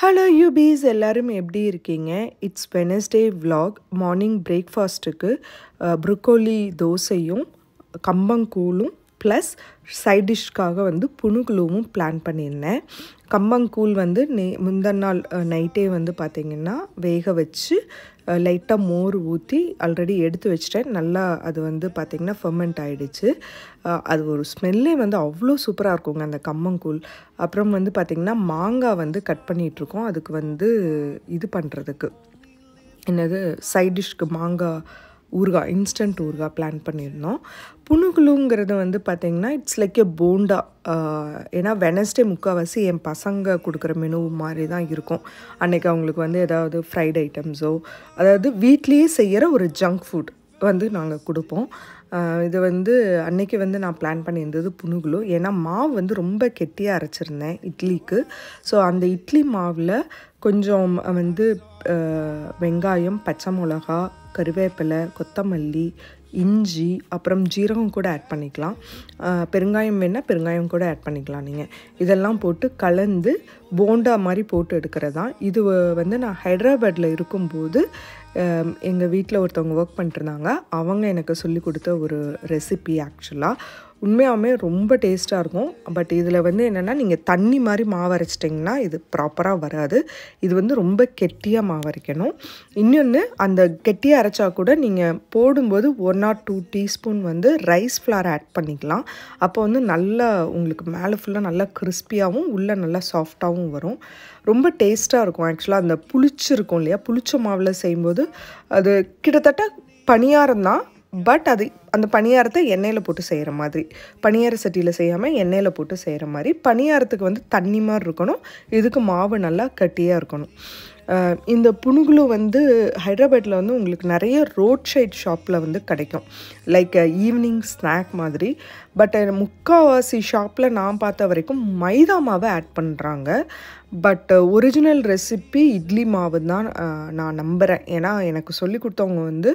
hello யூபீஸ் எல்லோரும் எப்படி இருக்கீங்க இட்ஸ் வெனஸ்டே வ்ளாக் மார்னிங் பிரேக்ஃபாஸ்ட்டுக்கு ப்ரொக்கோலி தோசையும் கம்பங்கூழும் ப்ளஸ் சைட் டிஷ்க்காக வந்து புணுகுலுவும் பிளான் பண்ணியிருந்தேன் கம்மங்கூழ் வந்து நே முந்தின நாள் நைட்டே வந்து பார்த்திங்கன்னா வேக வச்சு லைட்டாக மோர் ஊற்றி ஆல்ரெடி எடுத்து வச்சிட்டேன் நல்லா அது வந்து பார்த்திங்கன்னா ஃபெர்மெண்ட் ஆகிடுச்சு அது ஒரு ஸ்மெல்லே வந்து அவ்வளோ சூப்பராக இருக்குங்க அந்த கம்மங்கூழ் அப்புறம் வந்து பார்த்திங்கன்னா மாங்காய் வந்து கட் பண்ணிகிட்ருக்கோம் அதுக்கு வந்து இது பண்ணுறதுக்கு என்னது சைட் டிஷ்க்கு மாங்காய் ஊறுகா இன்ஸ்டன்ட் ஊறுகா பிளான் பண்ணியிருந்தோம் புனுகுழுங்கிறது வந்து பார்த்திங்கன்னா இட்ஸ் லைக் எ போண்டா ஏன்னா வெனஸ்டே முக்கால்வாசி என் பசங்க கொடுக்குற மெனு மாதிரி தான் இருக்கும் அன்றைக்கி அவங்களுக்கு வந்து ஏதாவது ஃப்ரைட் ஐட்டம்ஸோ அதாவது வீட்லேயே செய்கிற ஒரு ஜங்க் ஃபுட் வந்து நாங்கள் கொடுப்போம் இது வந்து அன்றைக்கி வந்து நான் பிளான் பண்ணியிருந்தது புனுகுழு ஏன்னா மாவு வந்து ரொம்ப கெட்டியாக அரைச்சிருந்தேன் இட்லிக்கு ஸோ அந்த இட்லி மாவில் கொஞ்சம் வந்து வெங்காயம் பச்சை மிளகா கருவேப்பிலை கொத்தமல்லி இஞ்சி அப்புறம் ஜீரகம் கூட ஆட் பண்ணிக்கலாம் பெருங்காயம் வேணால் பெருங்காயம் கூட ஆட் பண்ணிக்கலாம் நீங்கள் இதெல்லாம் போட்டு கலந்து போண்டா மாதிரி போட்டு எடுக்கிறது தான் இது வந்து நான் ஹைதராபாடில் இருக்கும்போது எங்கள் வீட்டில் ஒருத்தவங்க ஒர்க் பண்ணிட்டுருந்தாங்க அவங்க எனக்கு சொல்லி கொடுத்த ஒரு ரெசிபி ஆக்சுவலாக உண்மையாகவே ரொம்ப டேஸ்ட்டாக இருக்கும் பட் இதில் வந்து என்னென்னா நீங்கள் தண்ணி மாதிரி மாவு அரைச்சிட்டிங்கன்னா இது ப்ராப்பராக வராது இது வந்து ரொம்ப கெட்டியாக மாவு அரைக்கணும் இன்னொன்று அந்த கெட்டியாக அரைச்சா கூட நீங்கள் போடும்போது ஒன் ஆர் டூ டீஸ்பூன் வந்து ரைஸ் ஃப்ளார் ஆட் பண்ணிக்கலாம் அப்போ வந்து நல்லா உங்களுக்கு மேலே ஃபுல்லாக நல்லா கிறிஸ்பியாகவும் உள்ளே நல்லா சாஃப்டாகவும் வரும் ரொம்ப டேஸ்ட்டாக இருக்கும் ஆக்சுவலாக அந்த புளிச்சிருக்கும் இல்லையா புளிச்ச மாவில் செய்யும்போது அது கிட்டத்தட்ட பணியாரம் தான் பட் அது அந்த பணியாரத்தை எண்ணெயில் போட்டு செய்கிற மாதிரி பணியார சட்டியில் செய்யாமல் எண்ணெயில் போட்டு செய்கிற மாதிரி பணியாரத்துக்கு வந்து தண்ணி மாதிரி இருக்கணும் இதுக்கு மாவு நல்லா கட்டியாக இருக்கணும் இந்த புணுகுலு வந்து ஹைதராபாத்தில் வந்து உங்களுக்கு நிறைய ரோட் சைட் ஷாப்பில் வந்து கிடைக்கும் லைக் ஈவினிங் ஸ்நாக் மாதிரி பட் முக்கால்வாசி ஷாப்பில் நான் பார்த்த வரைக்கும் மைதா மாவை ஆட் பண்ணுறாங்க பட் ஒரிஜினல் ரெசிபி இட்லி மாவு தான் நான் நம்புகிறேன் ஏன்னா எனக்கு சொல்லி கொடுத்தவங்க வந்து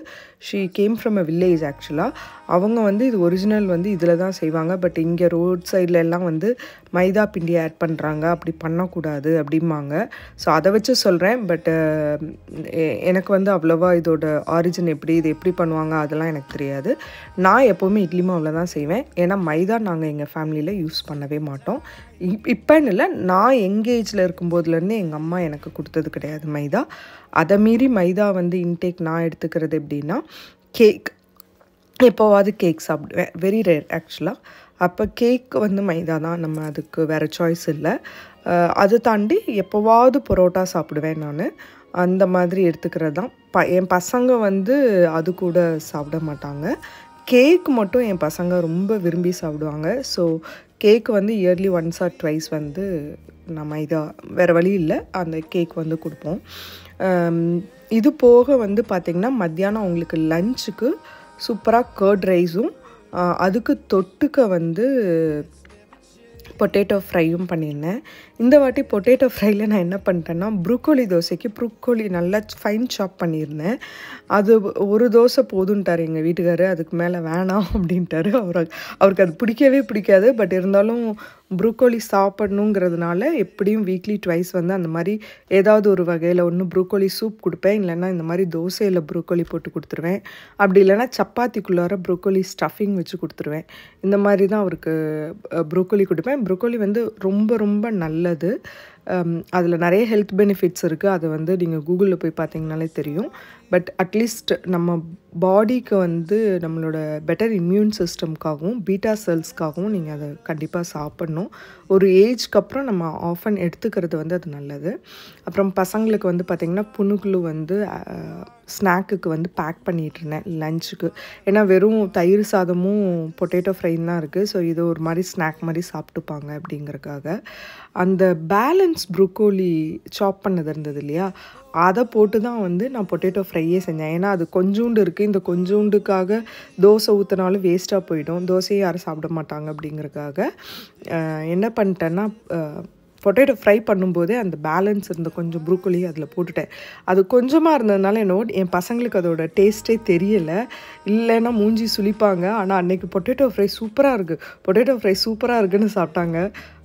she came from a village ஆக்சுவலாக அவங்க வந்து இது ஒரிஜினல் வந்து இதில் தான் செய்வாங்க பட் இங்கே ரோட் சைடில் எல்லாம் வந்து மைதா பிண்டி ஆட் பண்ணுறாங்க அப்படி பண்ணக்கூடாது அப்படிம்பாங்க ஸோ அதை வச்சு சொல்கிறேன் பட் எனக்கு வந்து அவ்வளோவா இதோட ஆரிஜின் எப்படி இது எப்படி பண்ணுவாங்க அதெல்லாம் எனக்கு தெரியாது நான் எப்போவுமே இட்லி மாவில் தான் செய்வேன் ஏன்னா ஏன்னா மைதா நாங்கள் எங்கள் ஃபேமிலியில் யூஸ் பண்ணவே மாட்டோம் இப்போன்னு இல்லை நான் எங்கேஜில் இருக்கும்போதுலேருந்து எங்கள் அம்மா எனக்கு கொடுத்தது கிடையாது மைதா அதை மீறி மைதா வந்து இன்டேக் நான் எடுத்துக்கிறது எப்படின்னா கேக் எப்போவாவது கேக் சாப்பிடுவேன் வெரி ரேர் ஆக்சுவலாக அப்போ கேக் வந்து மைதா தான் நம்ம அதுக்கு வேறு சாய்ஸ் இல்லை அது தாண்டி எப்போவாவது பரோட்டா சாப்பிடுவேன் நான் அந்த மாதிரி எடுத்துக்கிறது தான் ப என் பசங்க வந்து அது கூட சாப்பிட மாட்டாங்க கேக் மட்டும் என் பசங்க ரொம்ப விரும்பி சாப்பிடுவாங்க ஸோ கேக் வந்து இயர்லி ஒன்ஸ் ஆர் ட்வைஸ் வந்து நம்ம இதாக வேறு வழி இல்லை அந்த கேக் வந்து கொடுப்போம் இது போக வந்து பார்த்திங்கன்னா மத்தியானம் அவங்களுக்கு லஞ்சுக்கு சூப்பராக கர்ட் ரைஸும் அதுக்கு தொட்டுக்க வந்து பொட்டேட்டோ ஃப்ரையும் பண்ணியிருந்தேன் இந்த வாட்டி பொட்டேட்டோ ஃப்ரைல நான் என்ன பண்ணிட்டேன்னா ப்ரூக்கோலி தோசைக்கு ப்ரூக்கோலி நல்லா ஃபைன் சாப் பண்ணியிருந்தேன் அது ஒரு தோசை போதுன்ட்டார் எங்கள் வீட்டுக்காரு அதுக்கு மேலே வேணாம் அப்படின்ட்டாரு அவர் அவருக்கு அது பிடிக்கவே பிடிக்காது பட் இருந்தாலும் ப்ரூக்கோலி சாப்பிடணுங்கிறதுனால எப்படியும் வீக்லி ட்வைஸ் வந்து அந்த மாதிரி ஏதாவது ஒரு வகையில் ஒன்று ப்ரூக்கோலி சூப் கொடுப்பேன் இல்லைன்னா இந்த மாதிரி தோசையில் ப்ரூக்கோலி போட்டு கொடுத்துருவேன் அப்படி இல்லைன்னா சப்பாத்திக்குள்ளார ப்ரூக்கோலி ஸ்டஃபிங் வச்சு கொடுத்துருவேன் இந்த மாதிரி தான் அவருக்கு ப்ரூக்கோலி கொடுப்பேன் ப்ரூக்கோலி வந்து ரொம்ப ரொம்ப நல்ல நல்லது அதில் நிறைய ஹெல்த் பெனிஃபிட்ஸ் இருக்குது அதை வந்து நீங்கள் கூகுளில் போய் பார்த்தீங்கனாலே தெரியும் பட் அட்லீஸ்ட் நம்ம பாடிக்கு வந்து நம்மளோட பெட்டர் இம்யூன் சிஸ்டம்க்காகவும் பீட்டா செல்ஸ்க்காகவும் நீங்கள் அதை கண்டிப்பாக சாப்பிட்ணும் ஒரு ஏஜ்க்கு அப்புறம் நம்ம ஆஃபன் எடுத்துக்கிறது வந்து அது நல்லது அப்புறம் பசங்களுக்கு வந்து பார்த்திங்கன்னா புணுகுலு வந்து ஸ்நாக்குக்கு வந்து பேக் பண்ணிட்டுருந்தேன் லஞ்சுக்கு ஏன்னா வெறும் தயிர் சாதமும் பொட்டேட்டோ ஃப்ரைன் தான் இருக்குது ஸோ இது ஒரு மாதிரி ஸ்நாக் மாதிரி சாப்பிட்டுப்பாங்க அப்படிங்கிறக்காக அந்த பேலன்ஸ் ப்ரூக்கோலி சாப் பண்ணது இருந்தது இல்லையா அதை போட்டு தான் வந்து நான் பொட்டேட்டோ ஃப்ரையே செஞ்சேன் ஏன்னா அது கொஞ்சோண்டு இருக்குது இந்த கொஞ்சோண்டுக்காக தோசை ஊற்றினாலும் வேஸ்ட்டாக போயிடும் தோசையை யாரும் சாப்பிட மாட்டாங்க அப்படிங்கிறக்காக என்ன பண்ணிட்டேன்னா பொட்டேட்டோ ஃப்ரை பண்ணும்போதே அந்த பேலன்ஸ் இருந்த கொஞ்சம் ப்ரூக்கோலி அதில் போட்டுட்டேன் அது கொஞ்சமாக இருந்ததுனால என்னோட என் பசங்களுக்கு அதோட டேஸ்ட்டே தெரியலை இல்லைன்னா மூஞ்சி சுழிப்பாங்க ஆனால் அன்றைக்கி பொட்டேட்டோ ஃப்ரை சூப்பராக இருக்குது பொட்டேட்டோ ஃப்ரை சூப்பராக இருக்குதுன்னு சாப்பிட்டாங்க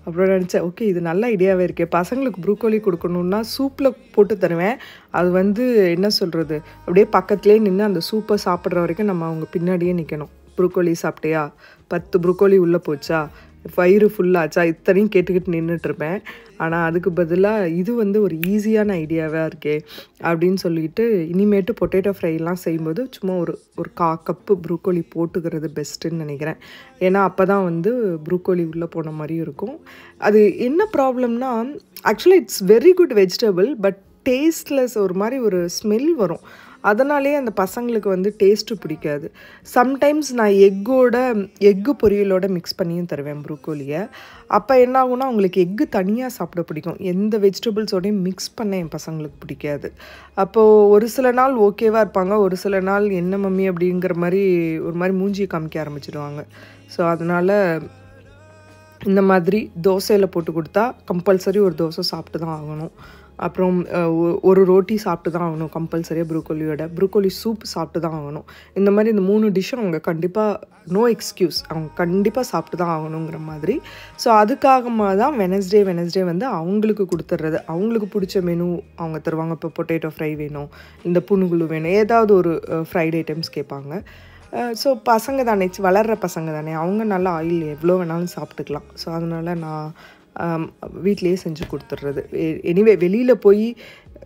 அப்புறம் நினச்சேன் ஓகே இது நல்ல ஐடியாவே இருக்கே பசங்களுக்கு ப்ரூக்கோலி கொடுக்கணுன்னா சூப்பில் போட்டு தருவேன் அது வந்து என்ன சொல்கிறது அப்படியே பக்கத்துலேயே நின்று அந்த சூப்பை சாப்பிட்ற வரைக்கும் நம்ம அவங்க பின்னாடியே நிற்கணும் ப்ரூக்கோலி சாப்பிட்டியா பத்து ப்ரூக்கோலி உள்ளே போச்சா வயிறு ஃபுல்லாச்சா இத்தனையும் கேட்டுக்கிட்டு நின்றுட்டுருப்பேன் ஆனால் அதுக்கு பதிலாக இது வந்து ஒரு ஈஸியான ஐடியாவாக இருக்கே அப்படின்னு சொல்லிட்டு இனிமேட்டு பொட்டேட்டோ ஃப்ரைலாம் செய்யும்போது சும்மா ஒரு ஒரு கா கப்பு ப்ரூக்கோலி போட்டுக்கிறது பெஸ்ட்டுன்னு நினைக்கிறேன் ஏன்னா அப்போ தான் வந்து ப்ரூக்கோலி உள்ளே போன மாதிரியும் இருக்கும் அது என்ன ப்ராப்ளம்னா actually it's very good vegetable but tasteless ஒரு மாதிரி ஒரு ஸ்மெல் வரும் அதனாலே அந்த பசங்களுக்கு வந்து டேஸ்ட்டு பிடிக்காது சம்டைம்ஸ் நான் எக்கோட எக்கு பொரியலோட மிக்ஸ் பண்ணியும் தருவேன் ப்ரூக்கோலியை அப்போ என்ன அவங்களுக்கு எக்கு தனியாக சாப்பிட பிடிக்கும் எந்த வெஜிடபிள்ஸோடையும் மிக்ஸ் பண்ண என் பசங்களுக்கு பிடிக்காது அப்போது ஒரு சில நாள் ஓகேவாக இருப்பாங்க ஒரு சில நாள் என்ன மம்மி அப்படிங்கிற மாதிரி ஒரு மாதிரி மூஞ்சியை காமிக்க ஆரம்பிச்சிடுவாங்க ஸோ அதனால் இந்த மாதிரி தோசையில் போட்டு கொடுத்தா கம்பல்சரி ஒரு தோசை சாப்பிட்டு தான் ஆகணும் அப்புறம் ஒரு ரோட்டி சாப்பிட்டு தான் ஆகணும் கம்பல்சரியாக ப்ரூக்கோலியோட ப்ரூக்கோலி சூப் சாப்பிட்டு தான் ஆகணும் இந்த மாதிரி இந்த மூணு டிஷ்ஷும் அவங்க கண்டிப்பாக நோ எக்ஸ்கியூஸ் அவங்க கண்டிப்பாக சாப்பிட்டு தான் ஆகணுங்கிற மாதிரி ஸோ அதுக்காகமாக தான் வெனஸ்டே வெனஸ்டே வந்து அவங்களுக்கு கொடுத்துட்றது அவங்களுக்கு பிடிச்ச மெனு அவங்க தருவாங்க இப்போ பொட்டேட்டோ ஃப்ரை வேணும் இந்த புணுகுழு வேணும் ஏதாவது ஒரு ஃப்ரைட் ஐட்டம்ஸ் கேட்பாங்க ஸோ பசங்க தானே வளர்கிற பசங்க தானே அவங்க நல்லா ஆயில் எவ்வளோ வேணாலும் சாப்பிட்டுக்கலாம் ஸோ அதனால் நான் வீட்லேயே செஞ்சு கொடுத்துட்றது எனிவே வெளியில் போய்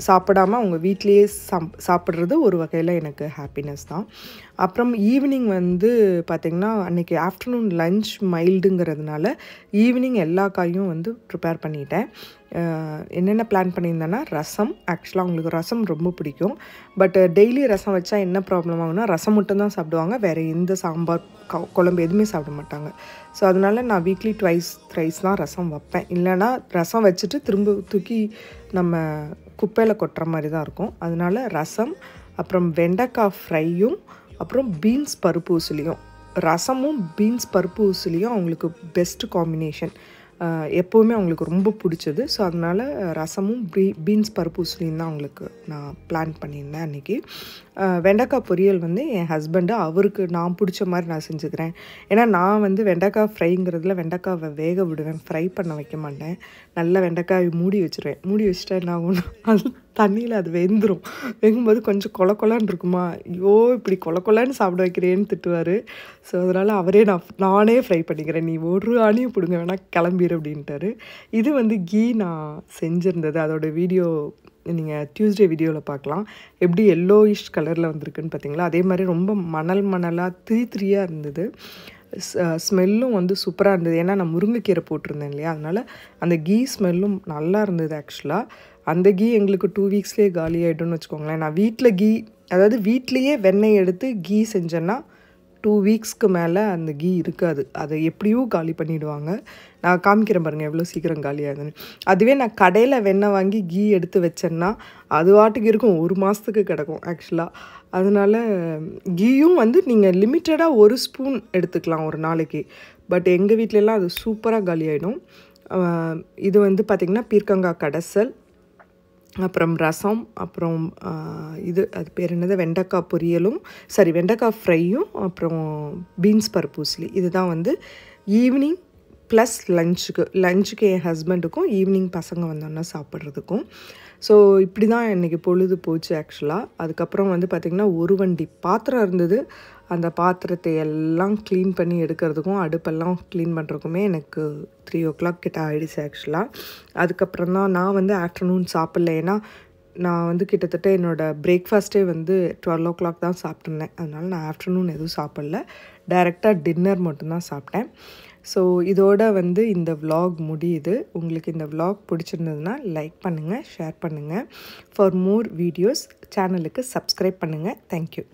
சாப்பிடாமல் அவங்க வீட்லேயே சம் சாப்பிட்றது ஒரு வகையில் எனக்கு ஹாப்பினஸ் தான் அப்புறம் ஈவினிங் வந்து பார்த்திங்கன்னா அன்றைக்கி ஆஃப்டர்நூன் லன்ச் மைல்டுங்கிறதுனால ஈவினிங் எல்லா காயும் வந்து ப்ரிப்பேர் பண்ணிட்டேன் என்னென்ன பிளான் பண்ணியிருந்தேன்னா ரசம் ஆக்சுவலாக அவங்களுக்கு ரசம் ரொம்ப பிடிக்கும் பட் டெய்லி ரசம் வச்சா என்ன ப்ராப்ளம் ஆகுனா ரசம் மட்டும்தான் சாப்பிடுவாங்க வேறு எந்த சாம்பார் குழம்பு எதுவுமே சாப்பிட மாட்டாங்க ஸோ அதனால் நான் வீக்லி ட்வைஸ் த்ரைஸ் தான் ரசம் வைப்பேன் இல்லைனா ரசம் வச்சுட்டு திரும்ப தூக்கி நம்ம குப்பையில் கொட்டுற மாதிரி தான் இருக்கும் அதனால் ரசம் அப்புறம் வெண்டைக்காய் ஃப்ரையும் அப்புறம் பீன்ஸ் பருப்பு ஊசிலியும் ரசமும் பீன்ஸ் பருப்பு ஊசிலியும் அவங்களுக்கு பெஸ்ட்டு காம்பினேஷன் எப்போவுமே அவங்களுக்கு ரொம்ப பிடிச்சது ஸோ அதனால் ரசமும் பீ பீன்ஸ் பருப்பு உஸ்லின் தான் அவங்களுக்கு நான் பிளான் பண்ணியிருந்தேன் அன்றைக்கி வெண்டைக்காய் பொரியல் வந்து என் ஹஸ்பண்டு அவருக்கு நான் பிடிச்ச மாதிரி நான் செஞ்சுக்கிறேன் ஏன்னா நான் வந்து வெண்டைக்காய் ஃப்ரைங்கிறதுல வெண்டைக்காவை வேக விடுவேன் ஃப்ரை பண்ண வைக்க மாட்டேன் நல்லா வெண்டைக்காய் மூடி வச்சுருவேன் மூடி வச்சுட்டா என்ன ஆகும் அது தண்ணியில் அது வெந்துடும் வெங்கும்போது கொஞ்சம் கொல கொலான்னு இருக்குமா ஐயோ இப்படி கொல கொலான்னு சாப்பிட வைக்கிறேன்னு திட்டுவார் ஸோ அதனால் அவரே நான் நானே ஃப்ரை பண்ணிக்கிறேன் நீ ஒரு ஆணியும் பிடுங்க வேணால் கிளம்பிடு அப்படின்ட்டாரு இது வந்து கீ நான் செஞ்சுருந்தது அதோடய வீடியோ நீங்கள் டியூஸ்டே வீடியோவில் பார்க்கலாம் எப்படி எல்லோயிஷ் கலரில் வந்திருக்குன்னு பார்த்தீங்களா அதே மாதிரி ரொம்ப மணல் மணலாக திரி திரியாக இருந்தது ஸ்மெல்லும் வந்து சூப்பராக இருந்தது ஏன்னா நான் முருங்கைக்கீரை போட்டிருந்தேன் இல்லையா அதனால் அந்த கீ ஸ்மெல்லும் நல்லா இருந்தது ஆக்சுவலாக அந்த கீ எங்களுக்கு டூ வீக்ஸ்லேயே காலி ஆகிடும்னு வச்சுக்கோங்களேன் நான் வீட்டில் கீ அதாவது வீட்லேயே வெண்ணெய் எடுத்து கீ செஞ்சேன்னா டூ வீக்ஸ்க்கு மேலே அந்த கீ இருக்காது அதை எப்படியும் காலி பண்ணிவிடுவாங்க நான் காமிக்கிறேன் பாருங்கள் எவ்வளோ சீக்கிரம் காலி ஆகுதுன்னு அதுவே நான் கடையில் வெண்ணெய் வாங்கி கீ எடுத்து வச்சேன்னா அது வாட்டுக்கு இருக்கும் ஒரு மாதத்துக்கு கிடக்கும் ஆக்சுவலாக அதனால் கீயும் வந்து நீங்கள் லிமிட்டடாக ஒரு ஸ்பூன் எடுத்துக்கலாம் ஒரு நாளைக்கு பட் எங்கள் வீட்டிலலாம் அது சூப்பராக காலி ஆகிடும் இது வந்து பார்த்திங்கன்னா பீர்க்கங்காய் கடைசல் அப்புறம் ரசம் அப்புறம் இது அது பேர் என்னது வெண்டைக்காய் பொரியலும் சாரி வெண்டைக்காய் ஃப்ரையும் அப்புறம் பீன்ஸ் பருப்பூசிலி இதுதான் வந்து ஈவினிங் ப்ளஸ் லஞ்சுக்கு லஞ்சுக்கு என் ஹஸ்பண்டுக்கும் ஈவினிங் பசங்க வந்தோன்னா சாப்பிட்றதுக்கும் ஸோ இப்படி தான் இன்றைக்கி பொழுது போச்சு ஆக்சுவலாக அதுக்கப்புறம் வந்து பார்த்திங்கன்னா ஒரு வண்டி பாத்திரம் இருந்தது அந்த பாத்திரத்தை எல்லாம் க்ளீன் பண்ணி எடுக்கிறதுக்கும் அடுப்பெல்லாம் க்ளீன் பண்ணுறதுக்குமே எனக்கு த்ரீ ஓ கிளாக் கிட்ட ஆகிடுச்சு ஆக்சுவலாக அதுக்கப்புறம் தான் நான் வந்து ஆஃப்டர்நூன் சாப்பிட்ல ஏன்னா நான் வந்து கிட்டத்தட்ட என்னோடய பிரேக்ஃபாஸ்ட்டே வந்து டுவெல் ஓ கிளாக் தான் சாப்பிட்ருந்தேன் அதனால் நான் ஆஃப்டர்நூன் எதுவும் சாப்பிடல டைரெக்டாக டின்னர் மட்டும்தான் சாப்பிட்டேன் ஸோ இதோட வந்து இந்த விலாக் முடியுது உங்களுக்கு இந்த விலாக் பிடிச்சிருந்ததுன்னா லைக் பண்ணுங்கள் ஷேர் பண்ணுங்கள் ஃபார் மோர் வீடியோஸ் சேனலுக்கு சப்ஸ்கிரைப் பண்ணுங்கள் தேங்க்யூ